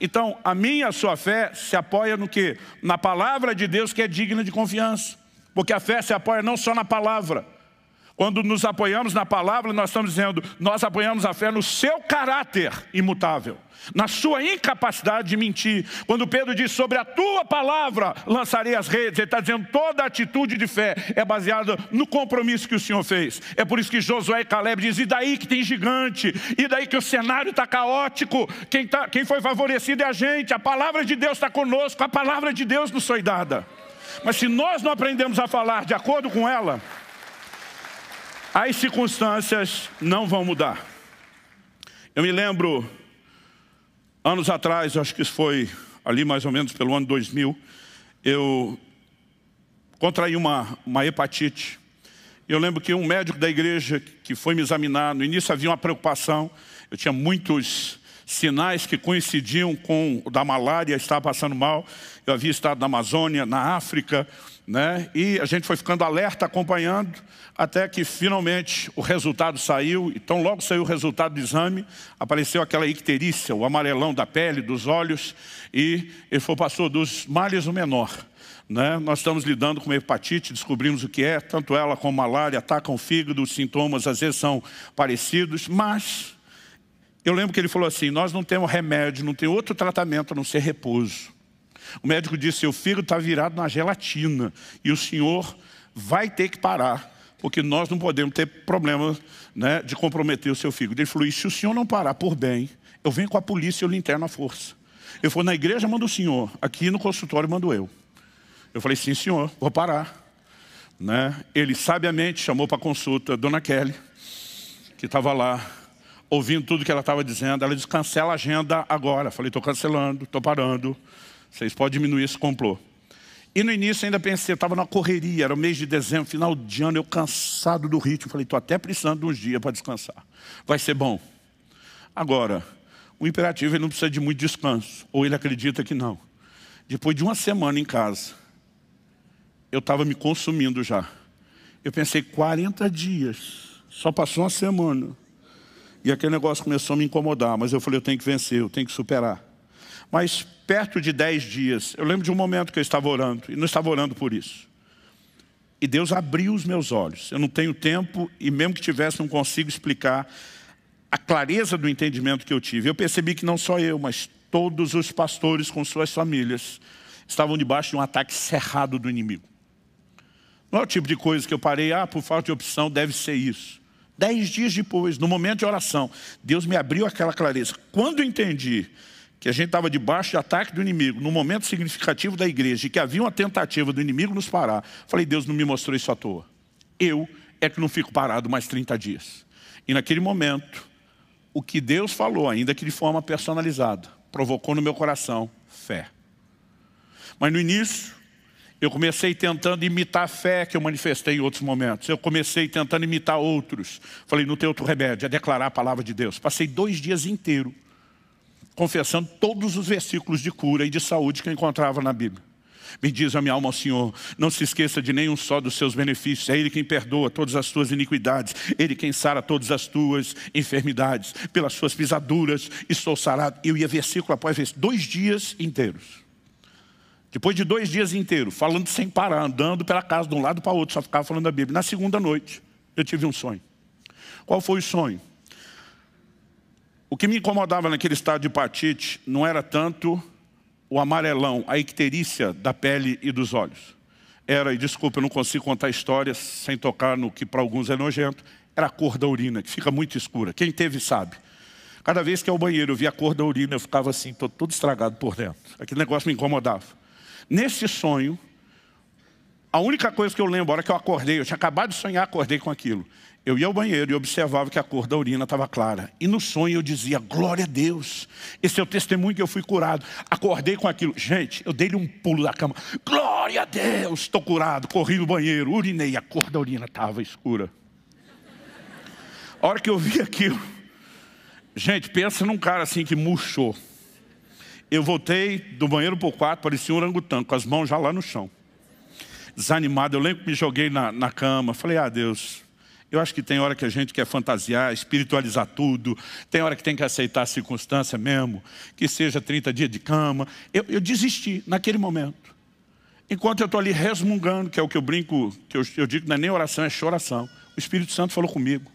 Então, a minha, a sua fé se apoia no quê? Na palavra de Deus que é digna de confiança. Porque a fé se apoia não só na palavra, quando nos apoiamos na palavra, nós estamos dizendo, nós apoiamos a fé no seu caráter imutável, na sua incapacidade de mentir. Quando Pedro diz, sobre a tua palavra lançarei as redes, ele está dizendo, toda atitude de fé é baseada no compromisso que o Senhor fez. É por isso que Josué e Caleb dizem, e daí que tem gigante, e daí que o cenário está caótico, quem, tá, quem foi favorecido é a gente, a palavra de Deus está conosco, a palavra de Deus nos foi dada. Mas se nós não aprendemos a falar de acordo com ela, as circunstâncias não vão mudar. Eu me lembro, anos atrás, acho que foi ali mais ou menos pelo ano 2000, eu contraí uma, uma hepatite. Eu lembro que um médico da igreja que foi me examinar, no início havia uma preocupação, eu tinha muitos sinais que coincidiam com o da malária, estava passando mal. Eu havia estado na Amazônia, na África, né? E a gente foi ficando alerta, acompanhando, até que finalmente o resultado saiu. Então, logo saiu o resultado do exame, apareceu aquela icterícia, o amarelão da pele, dos olhos, e ele foi passou dos males o menor. Né? Nós estamos lidando com hepatite, descobrimos o que é, tanto ela como a malária atacam o fígado, os sintomas às vezes são parecidos, mas eu lembro que ele falou assim, nós não temos remédio, não tem outro tratamento a não ser repouso. O médico disse: Seu filho está virado na gelatina e o senhor vai ter que parar, porque nós não podemos ter problema né, de comprometer o seu fígado. Ele falou: E se o senhor não parar por bem, eu venho com a polícia e eu lhe interno à força. Eu falei: Na igreja manda o senhor, aqui no consultório mando eu. Eu falei: Sim, senhor, vou parar. Né? Ele sabiamente chamou para consulta a dona Kelly, que estava lá ouvindo tudo que ela estava dizendo. Ela disse: Cancela a agenda agora. Eu falei: Estou cancelando, estou parando. Vocês podem diminuir esse complô. E no início ainda pensei, eu estava na correria, era o mês de dezembro, final de ano, eu cansado do ritmo. Falei, estou até precisando de uns dias para descansar. Vai ser bom. Agora, o imperativo ele não precisa de muito descanso, ou ele acredita que não. Depois de uma semana em casa, eu estava me consumindo já. Eu pensei, 40 dias, só passou uma semana. E aquele negócio começou a me incomodar, mas eu falei, eu tenho que vencer, eu tenho que superar mas perto de dez dias, eu lembro de um momento que eu estava orando, e não estava orando por isso. E Deus abriu os meus olhos. Eu não tenho tempo, e mesmo que tivesse, não consigo explicar a clareza do entendimento que eu tive. Eu percebi que não só eu, mas todos os pastores com suas famílias estavam debaixo de um ataque cerrado do inimigo. Não é o tipo de coisa que eu parei, ah, por falta de opção, deve ser isso. Dez dias depois, no momento de oração, Deus me abriu aquela clareza. Quando entendi que a gente estava debaixo de ataque do inimigo, num momento significativo da igreja, e que havia uma tentativa do inimigo nos parar. Falei, Deus não me mostrou isso à toa. Eu é que não fico parado mais 30 dias. E naquele momento, o que Deus falou, ainda que de forma personalizada, provocou no meu coração fé. Mas no início, eu comecei tentando imitar a fé que eu manifestei em outros momentos. Eu comecei tentando imitar outros. Falei, não tem outro remédio, é declarar a palavra de Deus. Passei dois dias inteiros confessando todos os versículos de cura e de saúde que eu encontrava na Bíblia. Me diz a minha alma ao Senhor, não se esqueça de nenhum só dos seus benefícios. É Ele quem perdoa todas as tuas iniquidades, Ele quem sara todas as tuas enfermidades. Pelas suas pisaduras estou sarado. Eu ia versículo após versículo, dois dias inteiros. Depois de dois dias inteiros, falando sem parar, andando pela casa de um lado para o outro, só ficava falando da Bíblia. Na segunda noite, eu tive um sonho. Qual foi o sonho? O que me incomodava naquele estado de hepatite não era tanto o amarelão, a icterícia da pele e dos olhos. Era, e desculpa, eu não consigo contar histórias sem tocar no que para alguns é nojento, era a cor da urina, que fica muito escura. Quem teve sabe. Cada vez que ao banheiro eu via a cor da urina, eu ficava assim, todo, todo estragado por dentro. Aquele negócio me incomodava. Nesse sonho, a única coisa que eu lembro, a hora que eu acordei, eu tinha acabado de sonhar, acordei com aquilo. Eu ia ao banheiro e observava que a cor da urina estava clara. E no sonho eu dizia, glória a Deus. Esse é o testemunho que eu fui curado. Acordei com aquilo. Gente, eu dei-lhe um pulo da cama. Glória a Deus, estou curado. Corri no banheiro, urinei. A cor da urina estava escura. A hora que eu vi aquilo... Gente, pensa num cara assim que murchou. Eu voltei do banheiro para o quarto, parecia um orangotango, com as mãos já lá no chão. Desanimado, eu lembro que me joguei na, na cama. Falei, ah, Deus eu acho que tem hora que a gente quer fantasiar, espiritualizar tudo, tem hora que tem que aceitar a circunstância mesmo, que seja 30 dias de cama. Eu, eu desisti naquele momento. Enquanto eu estou ali resmungando, que é o que eu brinco, que eu, eu digo, não é nem oração, é choração. O Espírito Santo falou comigo.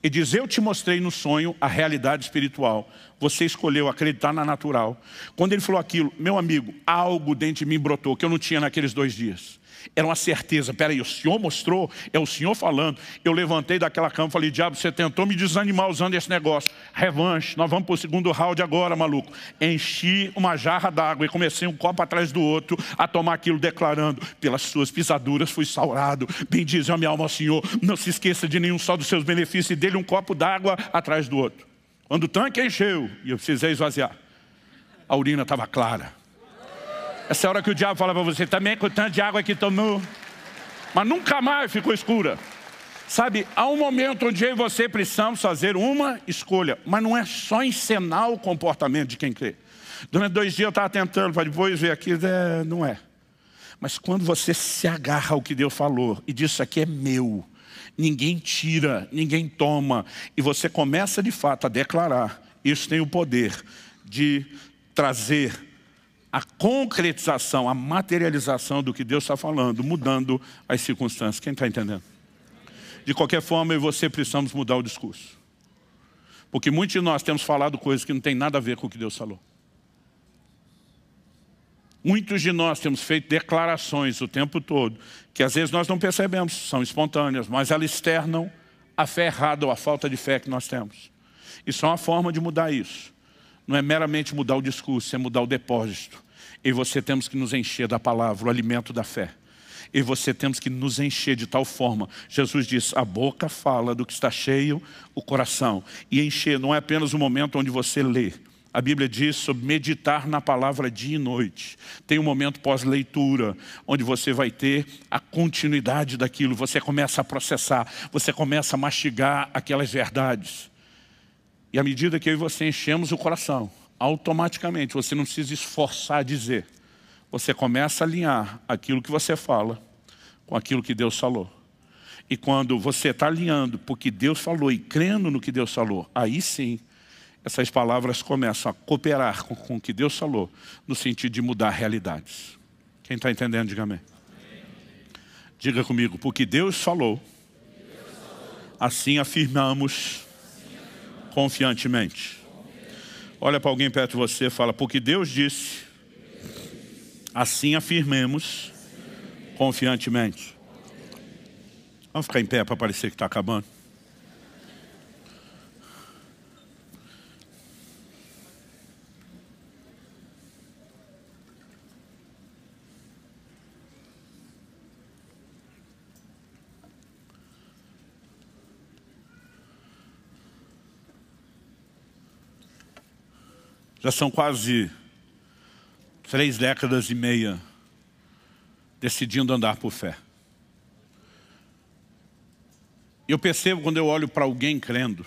E diz, eu te mostrei no sonho a realidade espiritual. Você escolheu acreditar na natural. Quando ele falou aquilo, meu amigo, algo dentro de mim brotou, que eu não tinha naqueles dois dias. Era uma certeza, peraí, o Senhor mostrou, é o Senhor falando. Eu levantei daquela cama e falei, diabo, você tentou me desanimar usando esse negócio. Revanche, nós vamos para o segundo round agora, maluco. Enchi uma jarra d'água e comecei um copo atrás do outro a tomar aquilo, declarando, pelas suas pisaduras fui saurado. Bendize a minha alma ao Senhor, não se esqueça de nenhum só dos seus benefícios e dele um copo d'água atrás do outro. Quando o tanque encheu, e eu precisei esvaziar, a urina estava clara. Essa é hora que o diabo fala para você, também com o tanto de água que tomou. Mas nunca mais ficou escura. Sabe, há um momento onde eu e você precisamos fazer uma escolha, mas não é só encenar o comportamento de quem crê. Durante dois dias eu estava tentando, para depois ver aqui, é, não é. Mas quando você se agarra ao que Deus falou e diz, isso aqui é meu, ninguém tira, ninguém toma, e você começa de fato a declarar, isso tem o poder de trazer a concretização, a materialização do que Deus está falando, mudando as circunstâncias. Quem está entendendo? De qualquer forma, eu e você precisamos mudar o discurso. Porque muitos de nós temos falado coisas que não tem nada a ver com o que Deus falou. Muitos de nós temos feito declarações o tempo todo, que às vezes nós não percebemos, são espontâneas, mas elas externam a fé errada ou a falta de fé que nós temos. E são é uma forma de mudar isso não é meramente mudar o discurso, é mudar o depósito. E você temos que nos encher da palavra, o alimento da fé. E você temos que nos encher de tal forma. Jesus diz, a boca fala do que está cheio, o coração. E encher não é apenas o momento onde você lê. A Bíblia diz sobre meditar na palavra dia e noite. Tem um momento pós-leitura, onde você vai ter a continuidade daquilo. Você começa a processar, você começa a mastigar aquelas verdades. E à medida que eu e você enchemos o coração, automaticamente, você não precisa esforçar a dizer. Você começa a alinhar aquilo que você fala com aquilo que Deus falou. E quando você está alinhando porque Deus falou e crendo no que Deus falou, aí sim, essas palavras começam a cooperar com, com o que Deus falou, no sentido de mudar realidades. Quem está entendendo, diga amém. Diga comigo, porque Deus falou, assim afirmamos confiantemente. Olha para alguém perto de você e fala, porque Deus disse, assim afirmemos confiantemente. Vamos ficar em pé para parecer que está acabando. Já são quase três décadas e meia decidindo andar por fé. Eu percebo quando eu olho para alguém crendo,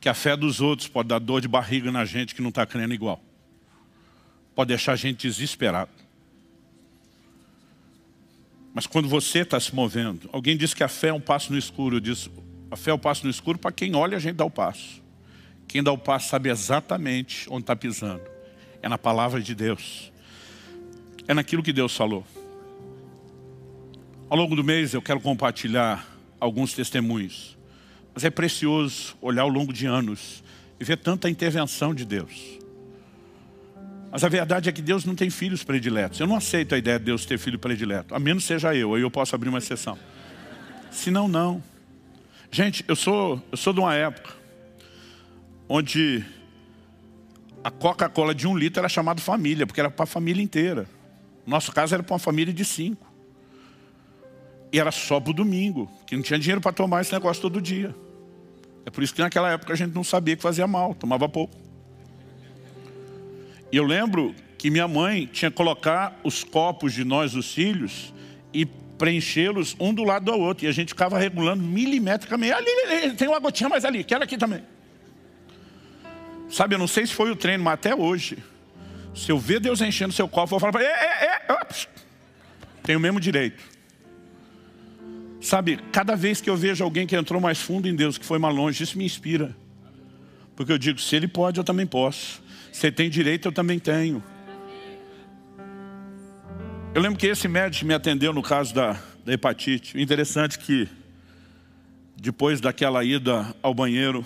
que a fé dos outros pode dar dor de barriga na gente que não está crendo igual. Pode deixar a gente desesperado. Mas quando você está se movendo, alguém diz que a fé é um passo no escuro. Eu disse, a fé é um passo no escuro para quem olha a gente dá o passo. Quem dá o passo sabe exatamente onde está pisando. É na palavra de Deus. É naquilo que Deus falou. Ao longo do mês eu quero compartilhar alguns testemunhos. Mas é precioso olhar ao longo de anos e ver tanta intervenção de Deus. Mas a verdade é que Deus não tem filhos prediletos. Eu não aceito a ideia de Deus ter filho predileto. A menos seja eu, aí eu posso abrir uma exceção. Se não, não. Gente, eu sou, eu sou de uma época onde a Coca-Cola de um litro era chamada família, porque era para a família inteira. No nosso caso era para uma família de cinco. E era só para o domingo, que não tinha dinheiro para tomar esse negócio todo dia. É por isso que naquela época a gente não sabia que fazia mal, tomava pouco. E eu lembro que minha mãe tinha que colocar os copos de nós, os filhos, e preenchê-los um do lado do outro. E a gente ficava regulando milimetricamente. Ali, ali, ali, tem uma gotinha mais ali, quero aqui também. Sabe, eu não sei se foi o treino, mas até hoje, se eu ver Deus enchendo seu copo, eu vou falar, é, é, é, tem o mesmo direito. Sabe, cada vez que eu vejo alguém que entrou mais fundo em Deus, que foi mais longe, isso me inspira. Porque eu digo, se ele pode, eu também posso. Se ele tem direito, eu também tenho. Eu lembro que esse médico me atendeu no caso da, da hepatite. O interessante é que, depois daquela ida ao banheiro,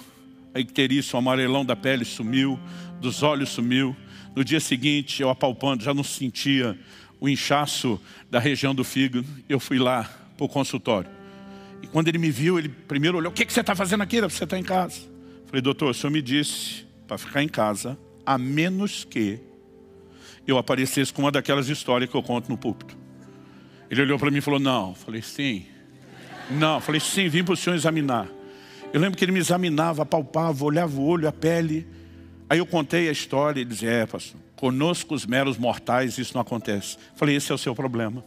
a icterícia, o amarelão da pele sumiu, dos olhos sumiu. No dia seguinte, eu apalpando, já não sentia o inchaço da região do fígado. Eu fui lá para o consultório. E quando ele me viu, ele primeiro olhou: O que, que você está fazendo aqui? Você está em casa. Eu falei, doutor, o senhor me disse para ficar em casa, a menos que eu aparecesse com uma daquelas histórias que eu conto no púlpito. Ele olhou para mim e falou, não. Eu falei, sim. Não, eu falei, sim, vim para o senhor examinar. Eu lembro que ele me examinava, palpava, olhava o olho, a pele. Aí eu contei a história e ele dizia, é pastor, conosco os meros mortais isso não acontece. Falei, esse é o seu problema.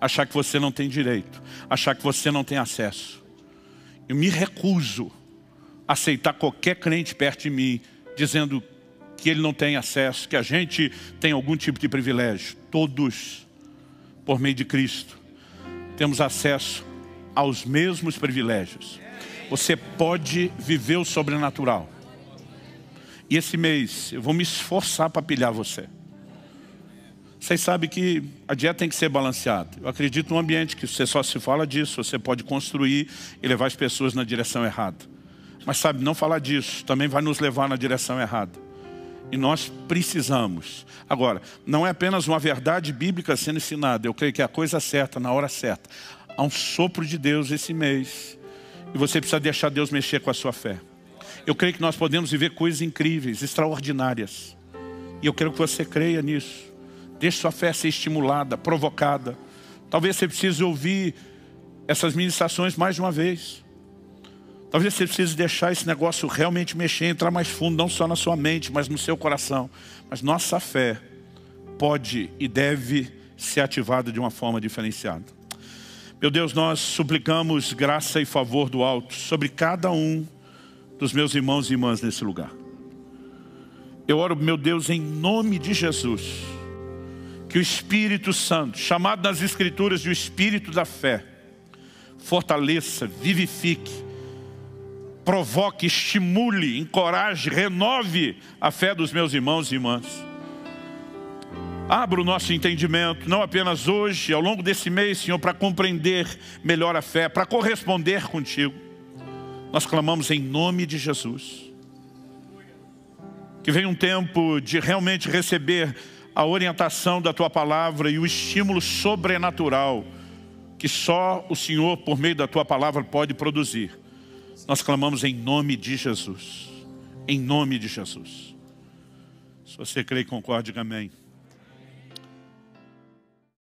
Achar que você não tem direito, achar que você não tem acesso. Eu me recuso a aceitar qualquer crente perto de mim, dizendo que ele não tem acesso, que a gente tem algum tipo de privilégio. Todos, por meio de Cristo, temos acesso aos mesmos privilégios. Você pode viver o sobrenatural. E esse mês eu vou me esforçar para pilhar você. Vocês sabem que a dieta tem que ser balanceada. Eu acredito num ambiente que você só se fala disso, você pode construir e levar as pessoas na direção errada. Mas sabe, não falar disso também vai nos levar na direção errada. E nós precisamos. Agora, não é apenas uma verdade bíblica sendo ensinada. Eu creio que é a coisa certa, na hora certa. Há um sopro de Deus esse mês e você precisa deixar Deus mexer com a sua fé. Eu creio que nós podemos viver coisas incríveis, extraordinárias. E eu quero que você creia nisso. Deixe sua fé ser estimulada, provocada. Talvez você precise ouvir essas ministrações mais de uma vez. Talvez você precise deixar esse negócio realmente mexer, entrar mais fundo, não só na sua mente, mas no seu coração. Mas nossa fé pode e deve ser ativada de uma forma diferenciada. Meu Deus, nós suplicamos graça e favor do alto sobre cada um dos meus irmãos e irmãs nesse lugar. Eu oro, meu Deus, em nome de Jesus, que o Espírito Santo, chamado nas Escrituras de o Espírito da fé, fortaleça, vivifique, provoque, estimule, encoraje, renove a fé dos meus irmãos e irmãs. Abra o nosso entendimento, não apenas hoje, ao longo desse mês, Senhor, para compreender melhor a fé, para corresponder contigo. Nós clamamos em nome de Jesus. Que venha um tempo de realmente receber a orientação da tua palavra e o estímulo sobrenatural que só o Senhor, por meio da tua palavra, pode produzir. Nós clamamos em nome de Jesus. Em nome de Jesus. Se você crê e concorde, amém.